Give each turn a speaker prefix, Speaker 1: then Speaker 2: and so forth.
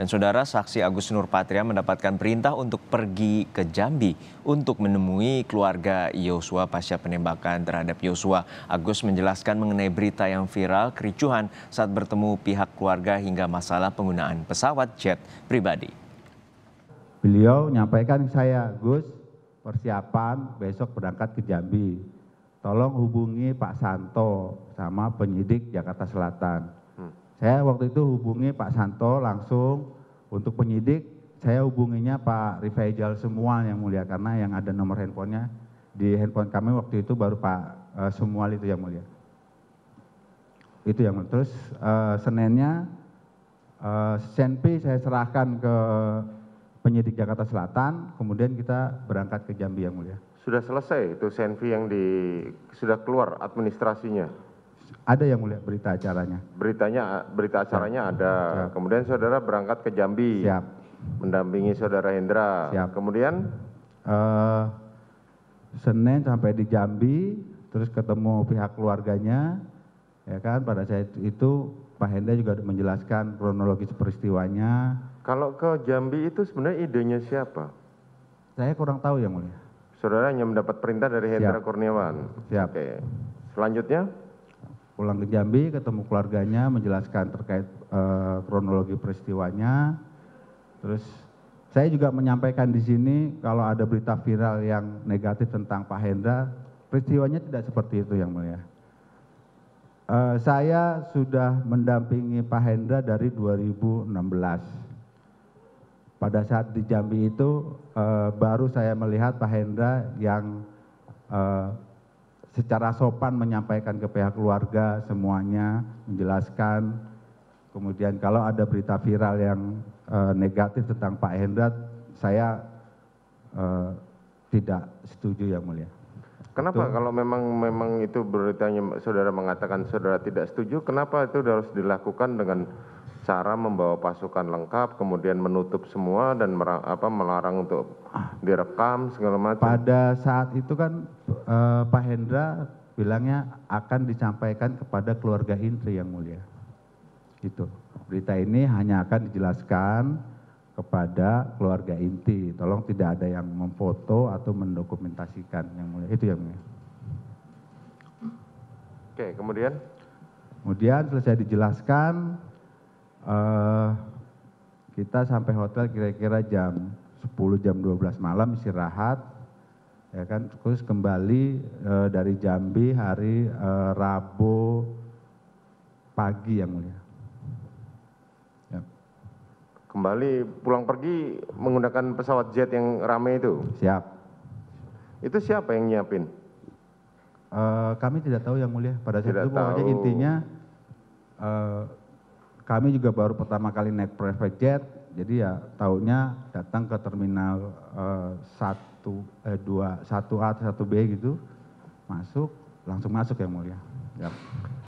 Speaker 1: Dan saudara saksi Agus Nurpatria mendapatkan perintah untuk pergi ke Jambi untuk menemui keluarga Yosua pasca penembakan terhadap Yosua. Agus menjelaskan mengenai berita yang viral kericuhan saat bertemu pihak keluarga hingga masalah penggunaan pesawat jet pribadi.
Speaker 2: Beliau menyampaikan saya, Gus, persiapan besok berangkat ke Jambi. Tolong hubungi Pak Santo sama penyidik Jakarta Selatan saya waktu itu hubungi pak santo langsung untuk penyidik saya hubunginya pak Rifaijal semua yang mulia karena yang ada nomor handphonenya di handphone kami waktu itu baru pak eh, Semual itu yang mulia itu yang mulia. terus Senenya eh, Seninnya e, eh, senpi saya serahkan ke penyidik Jakarta Selatan, kemudian kita berangkat ke Jambi yang mulia.
Speaker 1: Sudah selesai itu Senpi yang di sudah keluar administrasinya.
Speaker 2: Ada yang mulia berita acaranya.
Speaker 1: Beritanya berita acaranya ada. Siap. Kemudian saudara berangkat ke Jambi. Siap. Mendampingi saudara Hendra. Siap. Kemudian
Speaker 2: uh, Senin sampai di Jambi, terus ketemu pihak keluarganya, ya kan? Pada saat itu Pak Hendra juga menjelaskan kronologis peristiwanya.
Speaker 1: Kalau ke Jambi itu sebenarnya idenya siapa?
Speaker 2: Saya kurang tahu yang mulia.
Speaker 1: Saudara hanya mendapat perintah dari Hendra Siap. Kurniawan. Siap. Oke. Selanjutnya?
Speaker 2: pulang ke Jambi, ketemu keluarganya, menjelaskan terkait uh, kronologi peristiwanya. Terus saya juga menyampaikan di sini kalau ada berita viral yang negatif tentang Pak Hendra, peristiwanya tidak seperti itu yang mulia. Uh, saya sudah mendampingi Pak Hendra dari 2016. Pada saat di Jambi itu uh, baru saya melihat Pak Hendra yang uh, secara sopan menyampaikan ke pihak keluarga semuanya menjelaskan kemudian kalau ada berita viral yang eh, negatif tentang Pak Hendrat saya eh, tidak setuju yang mulia
Speaker 1: Kenapa itu, kalau memang memang itu beritanya saudara mengatakan saudara tidak setuju, kenapa itu harus dilakukan dengan cara membawa pasukan lengkap, kemudian menutup semua dan merang, apa, melarang untuk direkam segala macam?
Speaker 2: Pada saat itu kan Eh, pak hendra bilangnya akan disampaikan kepada keluarga inti yang mulia itu berita ini hanya akan dijelaskan kepada keluarga inti tolong tidak ada yang memfoto atau mendokumentasikan yang mulia itu yang mulia oke kemudian kemudian selesai dijelaskan uh, kita sampai hotel kira-kira jam 10 jam 12 malam istirahat ya kan terus kembali eh, dari Jambi hari eh, Rabu pagi yang mulia. Ya.
Speaker 1: Kembali pulang pergi menggunakan pesawat jet yang ramai itu.
Speaker 2: Siap. Itu siapa yang nyiapin? E, kami tidak tahu yang mulia pada saat tidak itu pokoknya intinya e, kami juga baru pertama kali naik private jet jadi ya tahunya datang ke terminal eh, eh, satu a satu b gitu masuk langsung masuk ya mulia